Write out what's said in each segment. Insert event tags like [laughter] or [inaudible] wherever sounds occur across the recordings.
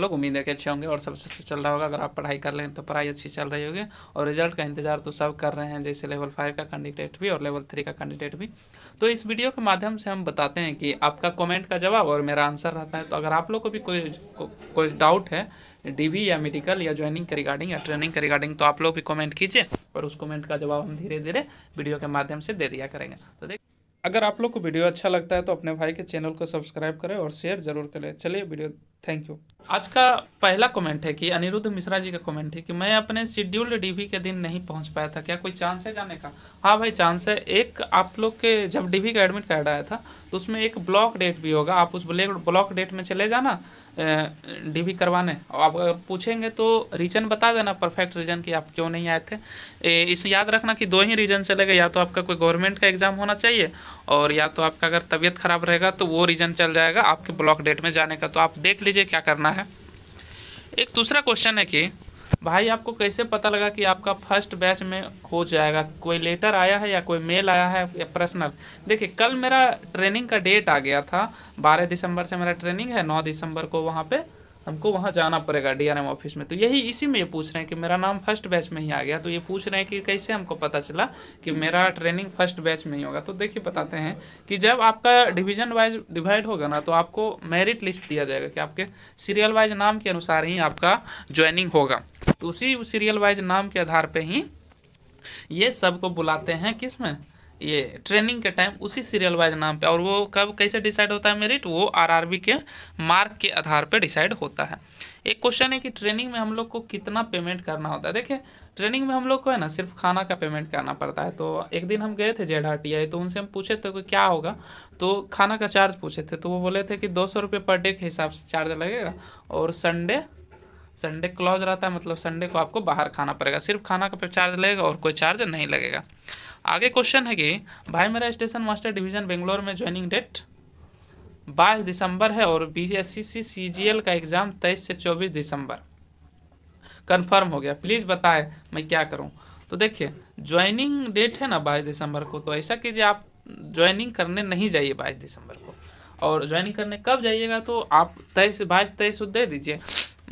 लोग उम्मीद है कि अच्छे होंगे और सबसे अच्छा चल रहा होगा अगर आप पढ़ाई कर लें तो पढ़ाई अच्छी चल रही होगी और रिजल्ट का इंतजार तो सब कर रहे हैं जैसे लेवल फाइव का कैंडिडेट भी और लेवल थ्री का कैंडिडेट भी तो इस वीडियो के माध्यम से हम बताते हैं कि आपका कॉमेंट का जवाब और मेरा आंसर रहता है तो अगर आप लोग को भी कोई कोई डाउट है डी या मेडिकल या ज्वाइनिंग के रिगार्डिंग या ट्रेनिंग के रिगार्डिंग तो आप लोग भी कॉमेंट कीजिए और उस कॉमेंट का जवाब हम धीरे धीरे वीडियो के माध्यम से दे दिया करेंगे तो देख अगर आप लोग को वीडियो अच्छा लगता है तो अपने भाई के चैनल को सब्सक्राइब करें और शेयर जरूर करें चलिए वीडियो थैंक यू आज का पहला कमेंट है कि अनिरुद्ध मिश्रा जी का कमेंट है कि मैं अपने शेड्यूल्ड डीवी के दिन नहीं पहुंच पाया था क्या कोई चांस है जाने का हाँ भाई चांस है एक आप लोग के जब डीवी का एडमिट कार्ड आया था तो उसमें एक ब्लॉक डेट भी होगा आप उस ब्लॉक डेट में चले जाना डीवी करवाने और आप अगर पूछेंगे तो रीज़न बता देना परफेक्ट रीज़न कि आप क्यों नहीं आए थे इसे याद रखना कि दो ही रीज़न चले गए या तो आपका कोई गवर्नमेंट का एग्ज़ाम होना चाहिए और या तो आपका अगर तबीयत ख़राब रहेगा तो वो रीज़न चल जाएगा आपके ब्लॉक डेट में जाने का तो आप देख लीजिए क्या करना है एक दूसरा क्वेश्चन है कि भाई आपको कैसे पता लगा कि आपका फर्स्ट बैच में हो जाएगा कोई लेटर आया है या कोई मेल आया है या पर्सनल देखिए कल मेरा ट्रेनिंग का डेट आ गया था बारह दिसंबर से मेरा ट्रेनिंग है नौ दिसंबर को वहाँ पे हमको वहाँ जाना पड़ेगा डीआरएम ऑफिस में तो यही इसी में ये पूछ रहे हैं कि मेरा नाम फर्स्ट बैच में ही आ गया तो ये पूछ रहे हैं कि कैसे हमको पता चला कि मेरा ट्रेनिंग फर्स्ट बैच में ही होगा तो देखिए बताते हैं कि जब आपका डिवीजन वाइज डिवाइड होगा ना तो आपको मेरिट लिस्ट दिया जाएगा कि आपके सीरियल वाइज नाम के अनुसार ही आपका ज्वाइनिंग होगा तो उसी सीरियल वाइज नाम के आधार पर ही ये सबको बुलाते हैं किस में ये ट्रेनिंग के टाइम उसी सीरियल वाइज नाम पे और वो कब कैसे डिसाइड होता है मेरिट तो वो आरआरबी के मार्क के आधार पे डिसाइड होता है एक क्वेश्चन है कि ट्रेनिंग में हम लोग को कितना पेमेंट करना होता है देखिए ट्रेनिंग में हम लोग को है ना सिर्फ खाना का पेमेंट करना पड़ता है तो एक दिन हम गए थे जेड आई तो उनसे हम पूछे थे कि क्या होगा तो खाना का चार्ज पूछे थे तो वो बोले थे कि दो सौ रुपये पर डे के हिसाब से चार्ज लगेगा और संडे संडे क्लोज रहता है मतलब संडे को आपको बाहर खाना पड़ेगा सिर्फ खाना का चार्ज लगेगा और कोई चार्ज नहीं लगेगा आगे क्वेश्चन है कि भाई मेरा स्टेशन मास्टर डिवीजन बेंगलोर में ज्वाइनिंग डेट बाईस दिसंबर है और B S C C G L का एग्ज़ाम तेईस से चौबीस दिसंबर कंफर्म हो गया प्लीज़ बताएं मैं क्या करूं तो देखिए ज्वाइनिंग डेट है ना बाईस दिसंबर को तो ऐसा कीजिए आप ज्वाइनिंग करने नहीं जाइए बाईस दिसंबर को और ज्वाइनिंग करने कब जाइएगा तो आप तेईस बाईस तेईस दे दीजिए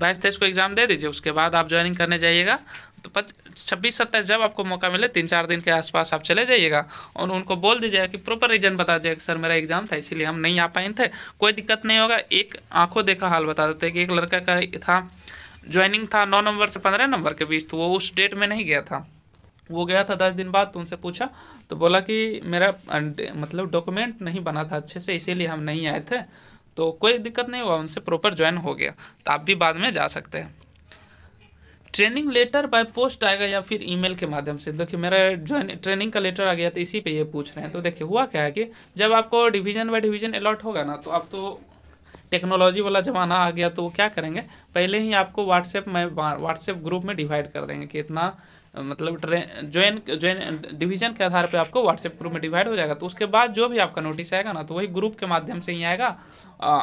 बाईस तेईस को एग्ज़ाम दे दीजिए उसके बाद आप ज्वाइनिंग करने जाइएगा तो पच छब्बीस सत्ताईस जब आपको मौका मिले तीन चार दिन के आसपास आप चले जाइएगा और उनको बोल दीजिएगा कि प्रॉपर रीज़न बता दीजिएगा सर मेरा एग्ज़ाम था इसीलिए हम नहीं आ पाए थे कोई दिक्कत नहीं होगा एक आंखों देखा हाल बता देते कि एक लड़का का था ज्वाइनिंग था नौ नंबर से पंद्रह नंबर के बीच तो वो उस डेट में नहीं गया था वो गया था दस दिन बाद तो उनसे पूछा तो बोला कि मेरा मतलब डॉक्यूमेंट नहीं बना था अच्छे से इसीलिए हम नहीं आए थे तो कोई दिक्कत नहीं हुआ उनसे प्रॉपर ज्वाइन हो गया तो आप भी बाद में जा सकते हैं ट्रेनिंग लेटर बाय पोस्ट आएगा या फिर ईमेल के माध्यम से देखिए मेरा ज्वाइन ट्रेनिंग का लेटर आ गया तो इसी पे ये पूछ रहे हैं तो देखिए हुआ क्या है कि जब आपको डिवीजन बाय डिवीजन अलॉट होगा ना तो आप तो टेक्नोलॉजी वाला ज़माना आ गया तो वो क्या करेंगे पहले ही आपको व्हाट्सएप में व्हाट्सएप ग्रुप में डिवाइड कर देंगे कि इतना मतलब ट्रेन ज्वाइन ज्वाइन डिवीजन के आधार पे आपको व्हाट्सएप ग्रुप में डिवाइड हो जाएगा तो उसके बाद जो भी आपका नोटिस आएगा ना तो वही ग्रुप के माध्यम से ही आएगा आ,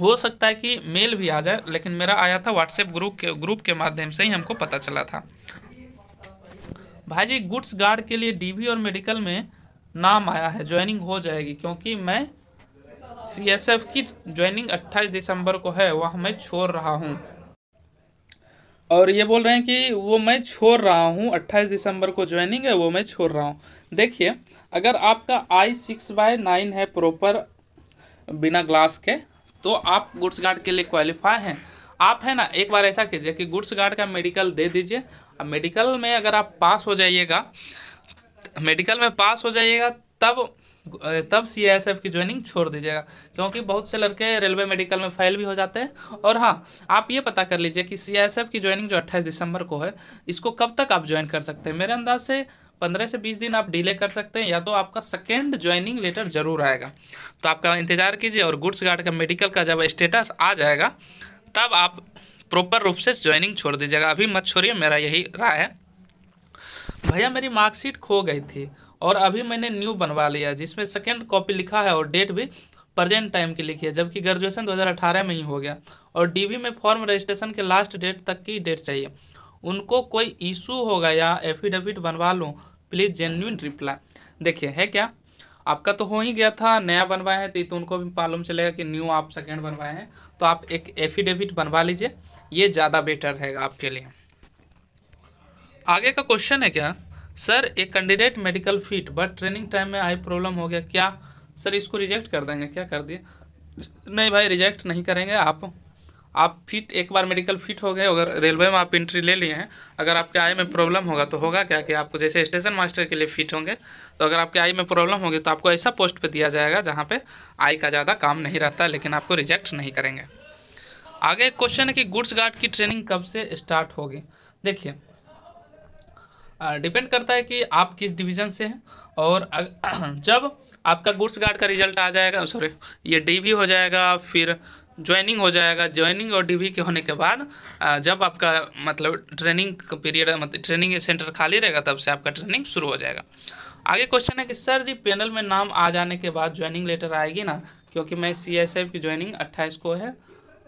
हो सकता है कि मेल भी आ जाए लेकिन मेरा आया था व्हाट्सएप ग्रुप के ग्रुप के माध्यम से ही हमको पता चला था भाई जी गुड्स गार्ड के लिए डीबी और मेडिकल में नाम आया है ज्वाइनिंग हो जाएगी क्योंकि मैं सी एस एफ की ज्वाइनिंग 28 दिसंबर को है वह मैं छोड़ रहा हूँ और ये बोल रहे हैं कि वो मैं छोड़ रहा हूँ 28 दिसंबर को ज्वाइनिंग है वो मैं छोड़ रहा हूँ देखिए अगर आपका आई सिक्स बाय नाइन है प्रॉपर बिना ग्लास के तो आप गुड्स गार्ड के लिए क्वालिफाई हैं आप है ना एक बार ऐसा कीजिए कि गुड्स गार्ड का मेडिकल दे दीजिए अब मेडिकल में अगर आप पास हो जाइएगा मेडिकल में पास हो जाइएगा तब तब सी एस एफ की ज्वाइनिंग छोड़ दीजिएगा क्योंकि बहुत से लड़के रेलवे मेडिकल में फेल भी हो जाते हैं और हाँ आप ये पता कर लीजिए कि सी एस एफ की ज्वाइनिंग जो 28 दिसंबर को है इसको कब तक आप ज्वाइन कर सकते हैं मेरे अंदाज से पंद्रह से बीस दिन आप डिले कर सकते हैं या तो आपका सेकेंड ज्वाइनिंग लेटर जरूर आएगा तो आपका इंतज़ार कीजिए और गुड्स गार्ड का मेडिकल का जब स्टेटस आ जाएगा तब आप प्रॉपर रूप से ज्वाइनिंग छोड़ दीजिएगा अभी मत छोड़िए मेरा यही राय है भैया मेरी मार्कशीट खो गई थी और अभी मैंने न्यू बनवा लिया जिसमें सेकेंड कॉपी लिखा है और डेट भी प्रजेंट टाइम की लिखी है जबकि ग्रेजुएशन 2018 में ही हो गया और डीवी में फॉर्म रजिस्ट्रेशन के लास्ट डेट तक की डेट चाहिए उनको कोई इशू होगा या एफिडेविट बनवा लूँ प्लीज़ जेन्यून रिप्लाई देखिए है क्या आपका तो हो ही गया था नया बनवाया है तो, तो उनको भी मालूम चलेगा कि न्यू आप सेकेंड बनवाए हैं तो आप एक एफिडेविट बनवा लीजिए ये ज़्यादा बेटर रहेगा आपके लिए आगे का क्वेश्चन है क्या सर एक candidate medical fit but training time में आई प्रॉब्लम हो गया क्या सर इसको रिजेक्ट कर देंगे क्या कर दिए नहीं भाई रिजेक्ट नहीं करेंगे आप आप फिट एक बार मेडिकल फिट हो गए अगर रेलवे में आप इंट्री ले लिए हैं अगर आपके आई में प्रॉब्लम होगा तो होगा क्या कि आपको जैसे स्टेशन मास्टर के लिए फिट होंगे तो अगर आपके आई में प्रॉब्लम होगी तो आपको ऐसा पोस्ट पे दिया जाएगा जहाँ पे आई का ज़्यादा काम नहीं रहता लेकिन आपको रिजेक्ट नहीं करेंगे आगे क्वेश्चन है कि गुड्स गार्ड की ट्रेनिंग कब से स्टार्ट होगी देखिए डिपेंड करता है कि आप किस डिवीज़न से हैं और [clears throat] जब आपका गुड्स गार्ड का रिजल्ट आ जाएगा सॉरी ये डी हो जाएगा फिर ज्वाइनिंग हो जाएगा ज्वाइनिंग और डीवी के होने के बाद जब आपका मतलब ट्रेनिंग पीरियड मतलब ट्रेनिंग सेंटर खाली रहेगा तब से आपका ट्रेनिंग शुरू हो जाएगा आगे क्वेश्चन है कि सर जी पैनल में नाम आ जाने के बाद ज्वाइनिंग लेटर आएगी ना क्योंकि मैं सी एस एफ की ज्वाइनिंग अट्ठाईस को है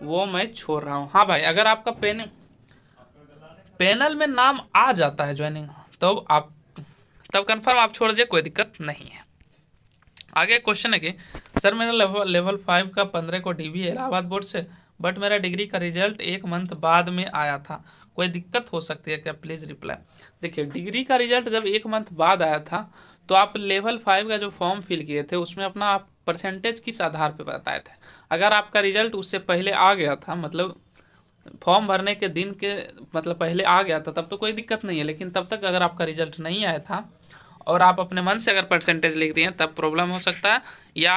वो मैं छोड़ रहा हूँ हाँ भाई अगर आपका पेन पैनल में नाम आ जाता है ज्वाइनिंग तब तो आप तब कन्फर्म आप छोड़ दीजिए कोई दिक्कत नहीं है आगे क्वेश्चन है कि सर मेरा लेवल लेवल फाइव का पंद्रह को डी है इलाहाबाद बोर्ड से बट मेरा डिग्री का रिजल्ट एक मंथ बाद में आया था कोई दिक्कत हो सकती है क्या प्लीज़ रिप्लाई देखिए डिग्री का रिजल्ट जब एक मंथ बाद आया था तो आप लेवल फाइव का जो फॉर्म फिल किए थे उसमें अपना आप परसेंटेज किस आधार पर बताए थे अगर आपका रिजल्ट उससे पहले आ गया था मतलब फॉर्म भरने के दिन के मतलब पहले आ गया था तब तो कोई दिक्कत नहीं है लेकिन तब तक अगर आपका रिजल्ट नहीं आया था और आप अपने मन से अगर परसेंटेज लिख दिए तब प्रॉब्लम हो सकता है या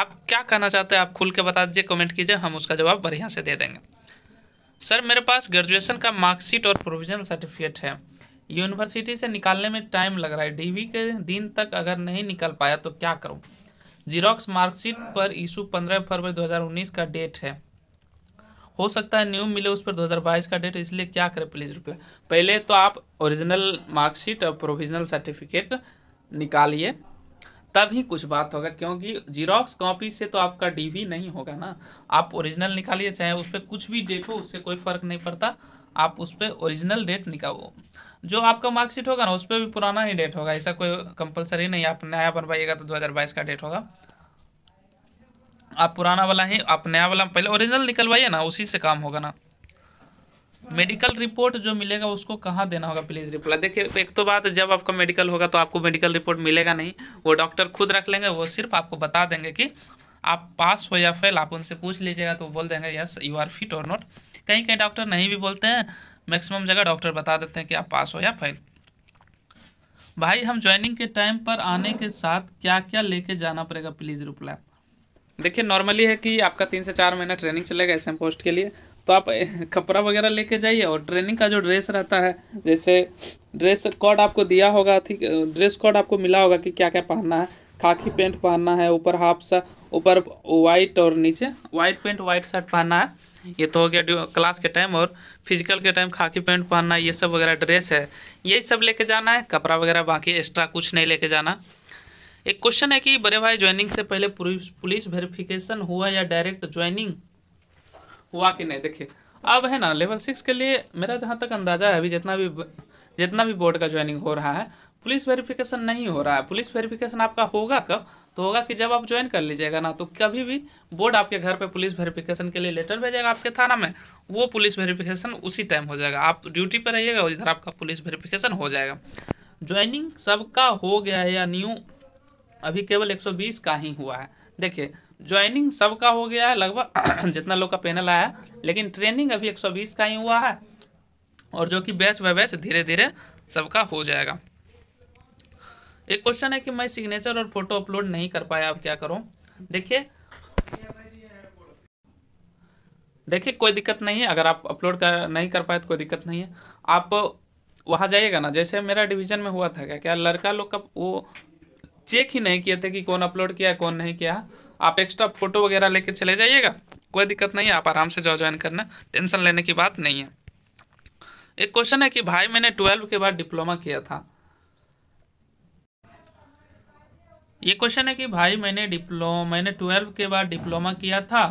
आप क्या कहना चाहते हैं आप खुल के बता दीजिए कमेंट कीजिए हम उसका जवाब बढ़िया से दे देंगे सर मेरे पास ग्रेजुएशन का मार्कशीट और प्रोविजनल सर्टिफिकेट है यूनिवर्सिटी से निकालने में टाइम लग रहा है डीवी के दिन तक अगर नहीं निकल पाया तो क्या करूं जीरोक्स मार्कशीट पर इशू 15 फरवरी 2019 का डेट है हो सकता है न्यू मिले उस पर 2022 का डेट इसलिए क्या करें प्लीज़ रिप्लाई पहले तो आप ओरिजिनल मार्कशीट और प्रोविजनल सर्टिफिकेट निकालिए तभी कुछ बात होगा क्योंकि जीरोक्स कॉपी से तो आपका डीवी नहीं होगा ना आप ओरिजिनल निकालिए चाहे उस पर कुछ भी डेट हो उससे कोई फ़र्क नहीं पड़ता आप उस पर ओरिजिनल डेट निकालो जो आपका मार्कशीट होगा ना उस पर भी पुराना ही डेट होगा ऐसा कोई कंपलसरी नहीं आप नया बनवाइएगा तो 2022 का डेट होगा आप पुराना वाला है आप नया वाला पहले ओरिजिनल निकलवाइए ना उसी से काम होगा ना मेडिकल रिपोर्ट जो मिलेगा उसको कहाँ देना होगा प्लीज़ रिप्लाई देखिए एक तो बात जब आपका मेडिकल होगा तो आपको मेडिकल रिपोर्ट मिलेगा नहीं वो डॉक्टर खुद रख लेंगे वो सिर्फ आपको बता देंगे कि आप पास हो या फेल आप उनसे पूछ लीजिएगा तो बोल देंगे यस यू आर फिट और नॉट कहीं कहीं डॉक्टर नहीं भी बोलते हैं मैक्सिमम जगह डॉक्टर बता देते हैं कि आप पास हो या फेल भाई हम ज्वाइनिंग के टाइम पर आने के साथ क्या क्या लेके जाना पड़ेगा प्लीज़ रिप्लाई देखिए नॉर्मली है कि आपका तीन से चार महीना ट्रेनिंग चलेगा एस पोस्ट के लिए तो आप [laughs] कपड़ा वगैरह लेके जाइए और ट्रेनिंग का जो ड्रेस रहता है जैसे ड्रेस कोड आपको दिया होगा ठीक ड्रेस कोड आपको मिला होगा कि क्या क्या पहनना है खाकी पेंट पहनना है ऊपर हाफ सा ऊपर वाइट और नीचे वाइट पेंट वाइट शर्ट पहनना है ये तो हो गया क्लास के टाइम और फिजिकल के टाइम खाकी पेंट पहनना ये सब वगैरह ड्रेस है यही सब लेके जाना है कपड़ा वगैरह बाकी एक्स्ट्रा कुछ नहीं लेके जाना एक क्वेश्चन है कि बड़े भाई ज्वाइनिंग से पहले पुलिस वेरिफिकेशन हुआ या डायरेक्ट ज्वाइनिंग हुआ कि नहीं देखिए अब है ना लेवल सिक्स के लिए मेरा जहाँ तक अंदाज़ा है अभी जितना भी जितना भी बोर्ड का ज्वाइनिंग हो रहा है पुलिस वेरिफिकेशन नहीं हो रहा है पुलिस वेरिफिकेशन आपका होगा कब तो होगा कि जब आप ज्वाइन कर लीजिएगा ना तो कभी भी बोर्ड आपके घर पे पुलिस वेरिफिकेशन के लिए लेटर भेजेगा आपके थाना में वो पुलिस वेरिफिकेशन उसी टाइम हो जाएगा आप ड्यूटी पर रहिएगा इधर आपका पुलिस वेरिफिकेशन हो जाएगा ज्वाइनिंग सबका हो गया है या न्यू अभी केवल 120 का ही हुआ है देखिए ज्वाइनिंग सबका हो गया है लगभग [clears throat] जितना लोग का पैनल आया लेकिन ट्रेनिंग अभी 120 का ही हुआ है और जो कि बैच बाय बैच धीरे धीरे सबका हो जाएगा एक क्वेश्चन है कि मैं सिग्नेचर और फोटो अपलोड नहीं कर पाया अब क्या करूँ देखिए देखिए कोई दिक्कत नहीं है अगर आप अपलोड कर नहीं कर पाए तो कोई दिक्कत नहीं है आप वहाँ जाइएगा ना जैसे मेरा डिवीजन में हुआ था क्या क्या लड़का लोग का वो चेक ही नहीं किए थे कि कौन अपलोड किया कौन नहीं किया आप एक्स्ट्रा फोटो वगैरह लेके चले जाइएगा कोई दिक्कत नहीं आप आराम से जाओ ज्वाइन करना टेंशन लेने की बात नहीं है एक क्वेश्चन है कि भाई मैंने ट्वेल्व के बाद डिप्लोमा किया था ये क्वेश्चन है कि भाई मैंने डिप्लोमा मैंने ट्वेल्व के बाद डिप्लोमा किया था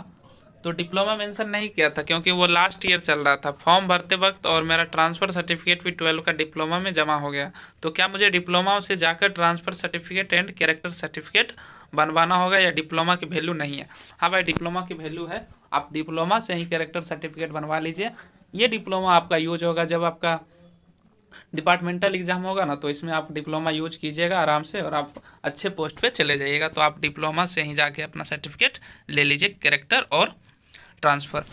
तो डिप्लोमा मेंशन नहीं किया था क्योंकि वो लास्ट ईयर चल रहा था फॉर्म भरते वक्त और मेरा ट्रांसफ़र सर्टिफिकेट भी ट्वेल्व का डिप्लोमा में जमा हो गया तो क्या मुझे डिप्लोमा से जाकर transfer certificate and character certificate बनवाना होगा या डिप्लोमा की वैल्यू नहीं है हाँ भाई डिप्लोमा की वैल्यू है आप डिप्लोमा से ही कैरेक्टर सर्टिफिकेट बनवा लीजिए ये डिप्लोमा आपका यूज होगा जब आपका डिपार्टमेंटल एग्जाम होगा ना तो इसमें आप डिप्लोमा यूज कीजिएगा आराम से और आप अच्छे पोस्ट पे चले जाइएगा तो आप डिप्लोमा से ही जाके अपना सर्टिफिकेट ले लीजिए कैरेक्टर और ट्रांसफ़र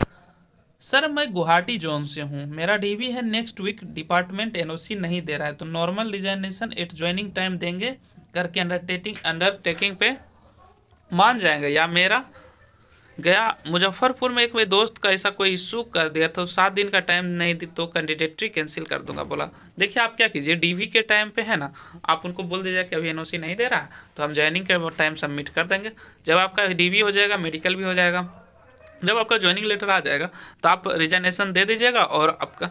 सर मैं गुवाहाटी जोन से हूँ मेरा डीबी है नेक्स्ट वीक डिपार्टमेंट एनओसी नहीं दे रहा है तो normal resignation at joining time देंगे करके अंडरटेकिंग अंडरटेकिंग पे मान जाएंगे या मेरा गया मुजफ्फरपुर में एक मेरे दोस्त का ऐसा कोई इशू कर दिया तो सात दिन का टाइम नहीं दी तो कैंडिडेटरी कैंसिल कर दूंगा बोला देखिए आप क्या कीजिए डीवी के टाइम पे है ना आप उनको बोल दीजिए कि अभी एनओसी नहीं दे रहा तो हम ज्वाइनिंग के टाइम सबमिट कर देंगे जब आपका डीवी हो जाएगा मेडिकल भी हो जाएगा जब आपका ज्वाइनिंग लेटर आ जाएगा तो आप रिजाइनेशन दे दीजिएगा और आपका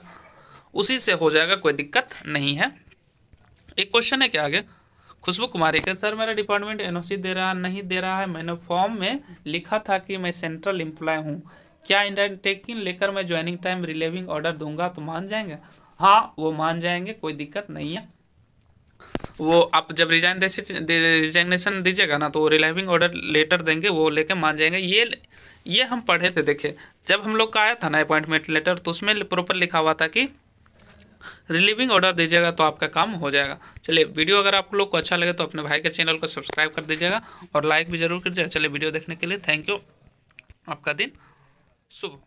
उसी से हो जाएगा कोई दिक्कत नहीं है एक क्वेश्चन है क्या आगे खुशबू कुमारी के सर मेरा डिपार्टमेंट एनओसी दे रहा नहीं दे रहा है मैंने फॉर्म में लिखा था कि मैं सेंट्रल एम्प्लॉय हूँ क्या इंडरटेकिंग लेकर मैं ज्वाइनिंग टाइम रिलेविंग ऑर्डर दूंगा तो मान जाएंगे हाँ वो मान जाएंगे कोई दिक्कत नहीं है वो आप जब रिजाइन रिजाइनेशन दीजिएगा ना तो रिलाइविंग ऑर्डर लेटर देंगे वो लेके मान जाएंगे ये ये हम पढ़े थे देखिए जब हम लोग का आया था ना अपॉइंटमेंट लेटर तो उसमें प्रॉपर लिखा हुआ था कि रिलीविंग ऑर्डर दीजिएगा तो आपका काम हो जाएगा चलिए वीडियो अगर आप लोग को अच्छा लगे तो अपने भाई के चैनल को सब्सक्राइब कर दीजिएगा और लाइक भी जरूर कीजिएगा चलिए वीडियो देखने के लिए थैंक यू आपका दिन शुभ